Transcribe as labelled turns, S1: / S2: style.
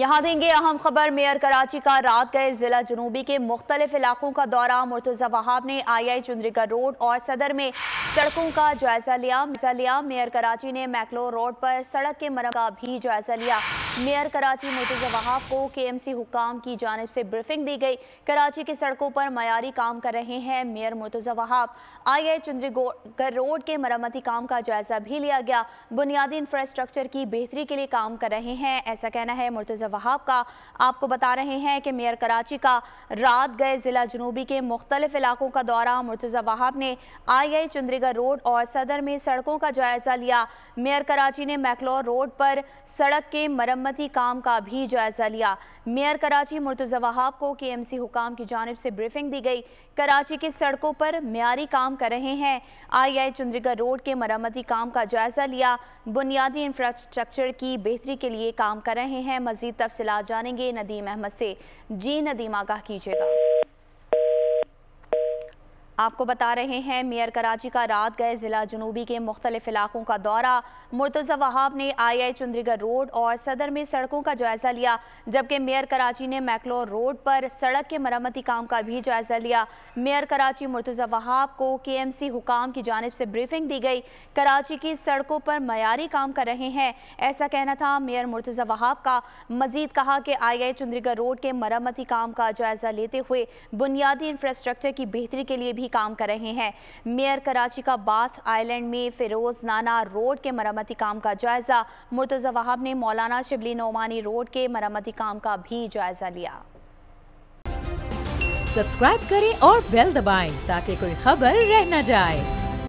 S1: यहाँ देंगे अहम खबर मेयर कराची का रात गए जिला जनूबी के मुख्तलिफ इलाकों का दौरा मुर्तजा वहाब ने आई आई चंद्रिका रोड और सदर में सड़कों का जायजा लिया लिया मेयर कराची ने मैकलो रोड पर सड़क के मरम का भी जायजा लिया मेयर कराची मुर्तजा वहाब को के एम सी हुकाम की जानब से ब्रीफिंग दी गई कराची की सड़कों पर मयारी काम कर रहे हैं mayor Murtaza Wahab I I Chundrigar road के मरम्मती काम का जायजा भी लिया गया बुनियादी इंफ्रास्ट्रक्चर की बेहतरी के लिए काम कर रहे हैं ऐसा कहना है मुर्तजा वहाब का आपको बता रहे हैं कि मेयर कराची का रात गए ज़िला जनूबी के मुख्तलिफ इलाकों का दौरा मुर्तज़ा वहाब ने आई आई चंद्रीगढ़ रोड और सदर में सड़कों का जायज़ा लिया मेयर कराची ने मैकलोर रोड पर सड़क के मरम्मती काम का भी जायज़ा लिया मेयर कराची मुर्तज़ा वहाब को के एम सी हुकाम की जानब से ब्रीफिंग दी गई कराची की सड़कों पर मीरी काम कर रहे हैं आई आई चंद्रीगढ़ रोड के मरम्मती काम का जायज़ा लिया बुनियादी इंफ्रास्ट्रक्चर की बेहतरी के लिए काम कर रहे हैं मजीद तफसलत जानेंगे नदीम अहमद से जी नदीम आगाह कीजिएगा आपको बता रहे हैं मेयर कराची का रात गए ज़िला जनूबी के मुख्तलिफ इलाकों का दौरा मुर्तज़ा वहाब ने आई आई चंद्रीगढ़ रोड और सदर में सड़कों का जायज़ा लिया जबकि मेयर कराची ने मैकलोर रोड पर सड़क के मरम्मती काम का भी जायज़ा लिया मेयर कराची मुर्तज़ा वहाब को के एम सी हुकाम की जानब से ब्रीफिंग दी गई कराची की सड़कों पर मयारी काम कर रहे हैं ऐसा कहना था मेयर मुर्तज़ा वहाब का मजीद कहा कि आई आई चंद्रीगढ़ रोड के मरम्मती काम का जायज़ा लेते हुए बुनियादी इंफ्रास्ट्रक्चर की बेहतरी के लिए भी काम कर रहे हैं मेयर कराची का बाथ आइलैंड में फिरोज नाना रोड के मरम्मती काम का जायज़ा मुर्तज़ा वहाब ने मौलाना शिबली नोमानी रोड के मरम्मती काम का भी जायज़ा लिया सब्सक्राइब करें और बेल दबाएं ताकि कोई खबर रह न जाए